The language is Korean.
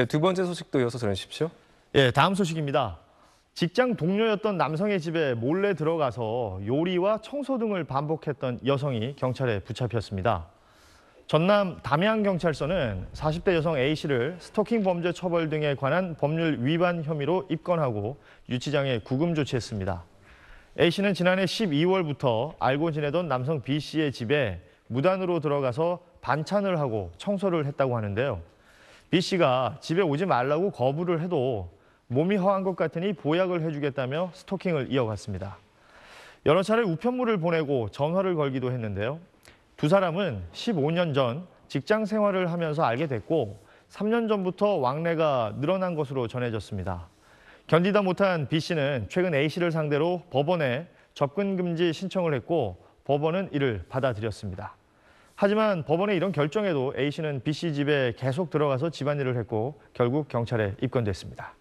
네, 두 번째 소식도 이어서 전해주십시오. 예, 다음 소식입니다. 직장 동료였던 남성의 집에 몰래 들어가서 요리와 청소 등을 반복했던 여성이 경찰에 붙잡혔습니다. 전남 담양경찰서는 40대 여성 A씨를 스토킹 범죄 처벌 등에 관한 법률 위반 혐의로 입건하고 유치장에 구금 조치했습니다. A씨는 지난해 12월부터 알고 지내던 남성 B씨의 집에 무단으로 들어가서 반찬을 하고 청소를 했다고 하는데요. B 씨가 집에 오지 말라고 거부를 해도 몸이 허한 것 같으니 보약을 해주겠다며 스토킹을 이어갔습니다. 여러 차례 우편물을 보내고 전화를 걸기도 했는데요. 두 사람은 15년 전 직장 생활을 하면서 알게 됐고 3년 전부터 왕래가 늘어난 것으로 전해졌습니다. 견디다 못한 B 씨는 최근 A 씨를 상대로 법원에 접근 금지 신청을 했고 법원은 이를 받아들였습니다. 하지만 법원의 이런 결정에도 A씨는 B씨 집에 계속 들어가서 집안일을 했고 결국 경찰에 입건됐습니다.